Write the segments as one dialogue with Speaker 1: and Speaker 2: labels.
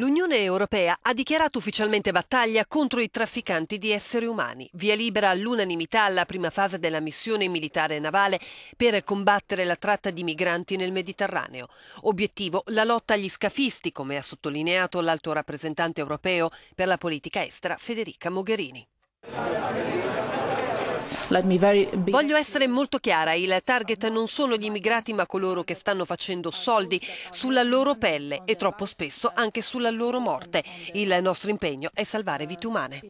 Speaker 1: L'Unione Europea ha dichiarato ufficialmente battaglia contro i trafficanti di esseri umani. Via libera all'unanimità alla prima fase della missione militare navale per combattere la tratta di migranti nel Mediterraneo. Obiettivo la lotta agli scafisti, come ha sottolineato l'alto rappresentante europeo per la politica estera Federica Mogherini. Voglio essere molto chiara, il target non sono gli immigrati ma coloro che stanno facendo soldi sulla loro pelle e troppo spesso anche sulla loro morte. Il nostro impegno è salvare vite umane.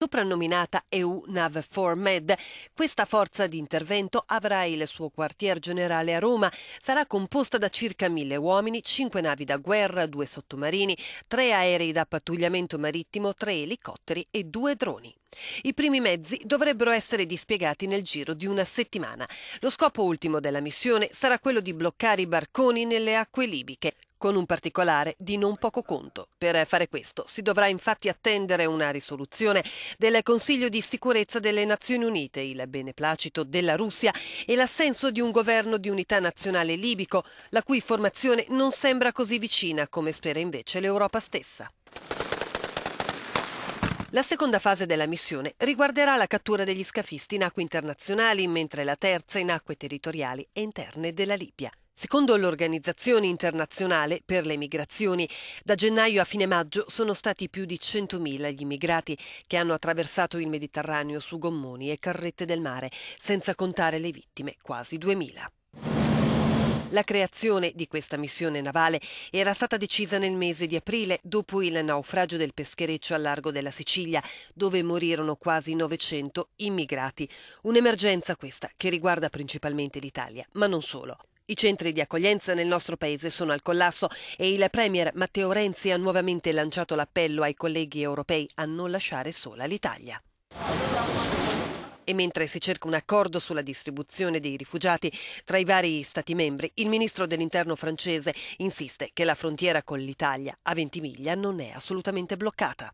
Speaker 1: Soprannominata EU Nav 4 Med, questa forza di intervento avrà il suo quartier generale a Roma. Sarà composta da circa mille uomini, cinque navi da guerra, due sottomarini, tre aerei da pattugliamento marittimo, tre elicotteri e due droni. I primi mezzi dovrebbero essere dispiegati nel giro di una settimana. Lo scopo ultimo della missione sarà quello di bloccare i barconi nelle acque libiche, con un particolare di non poco conto. Per fare questo si dovrà infatti attendere una risoluzione del Consiglio di sicurezza delle Nazioni Unite, il beneplacito della Russia e l'assenso di un governo di unità nazionale libico, la cui formazione non sembra così vicina come spera invece l'Europa stessa. La seconda fase della missione riguarderà la cattura degli scafisti in acque internazionali, mentre la terza in acque territoriali e interne della Libia. Secondo l'Organizzazione internazionale per le migrazioni, da gennaio a fine maggio sono stati più di 100.000 gli immigrati che hanno attraversato il Mediterraneo su gommoni e carrette del mare, senza contare le vittime, quasi 2.000. La creazione di questa missione navale era stata decisa nel mese di aprile dopo il naufragio del peschereccio al largo della Sicilia, dove morirono quasi 900 immigrati. Un'emergenza questa che riguarda principalmente l'Italia, ma non solo. I centri di accoglienza nel nostro paese sono al collasso e il Premier Matteo Renzi ha nuovamente lanciato l'appello ai colleghi europei a non lasciare sola l'Italia e mentre si cerca un accordo sulla distribuzione dei rifugiati tra i vari Stati membri, il ministro dell'interno francese insiste che la frontiera con l'Italia a Ventimiglia non è assolutamente bloccata.